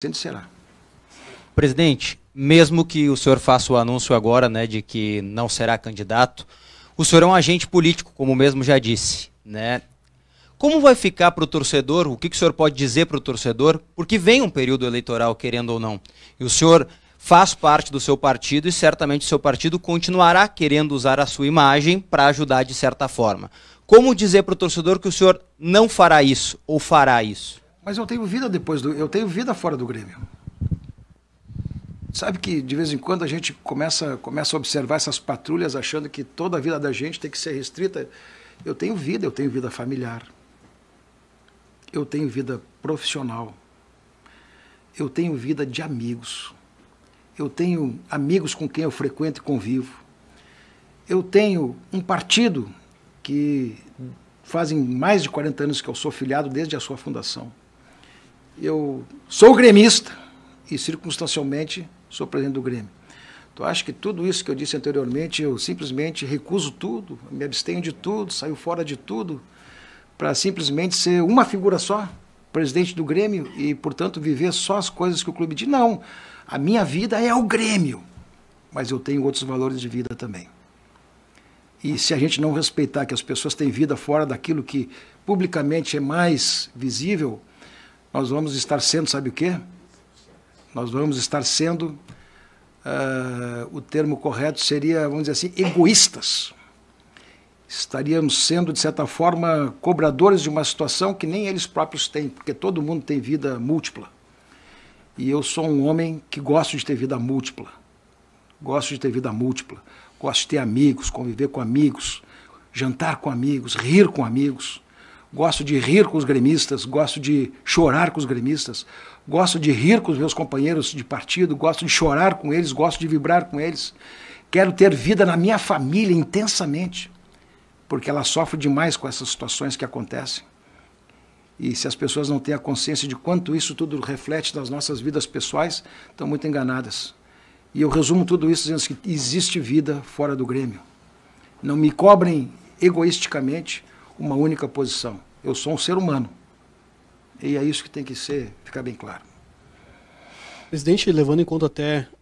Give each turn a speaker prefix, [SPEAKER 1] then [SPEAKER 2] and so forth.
[SPEAKER 1] Sempre será. Presidente, mesmo que o senhor faça o anúncio agora, né, de que não será candidato, o senhor é um agente político, como mesmo já disse, né? Como vai ficar para o torcedor? O que, que o senhor pode dizer para o torcedor? Porque vem um período eleitoral, querendo ou não. E o senhor faz parte do seu partido e certamente o seu partido continuará querendo usar a sua imagem para ajudar de certa forma. Como dizer para o torcedor que o senhor não fará isso ou fará isso?
[SPEAKER 2] Mas eu tenho vida depois do. Eu tenho vida fora do Grêmio. Sabe que de vez em quando a gente começa, começa a observar essas patrulhas achando que toda a vida da gente tem que ser restrita. Eu tenho vida, eu tenho vida familiar. Eu tenho vida profissional. Eu tenho vida de amigos. Eu tenho amigos com quem eu frequento e convivo. Eu tenho um partido que fazem mais de 40 anos que eu sou filiado desde a sua fundação eu sou gremista e, circunstancialmente, sou presidente do Grêmio. Então, acho que tudo isso que eu disse anteriormente, eu simplesmente recuso tudo, me abstenho de tudo, saio fora de tudo, para simplesmente ser uma figura só, presidente do Grêmio, e, portanto, viver só as coisas que o clube diz. Não, a minha vida é o Grêmio, mas eu tenho outros valores de vida também. E se a gente não respeitar que as pessoas têm vida fora daquilo que publicamente é mais visível, nós vamos estar sendo, sabe o quê? Nós vamos estar sendo, uh, o termo correto seria, vamos dizer assim, egoístas. Estaríamos sendo, de certa forma, cobradores de uma situação que nem eles próprios têm, porque todo mundo tem vida múltipla. E eu sou um homem que gosto de ter vida múltipla. Gosto de ter vida múltipla. Gosto de ter amigos, conviver com amigos, jantar com amigos, rir com amigos gosto de rir com os gremistas, gosto de chorar com os gremistas, gosto de rir com os meus companheiros de partido, gosto de chorar com eles, gosto de vibrar com eles. Quero ter vida na minha família intensamente, porque ela sofre demais com essas situações que acontecem. E se as pessoas não têm a consciência de quanto isso tudo reflete nas nossas vidas pessoais, estão muito enganadas. E eu resumo tudo isso dizendo que existe vida fora do Grêmio. Não me cobrem egoisticamente uma única posição. Eu sou um ser humano. E é isso que tem que ser, ficar bem claro. Presidente, levando em conta até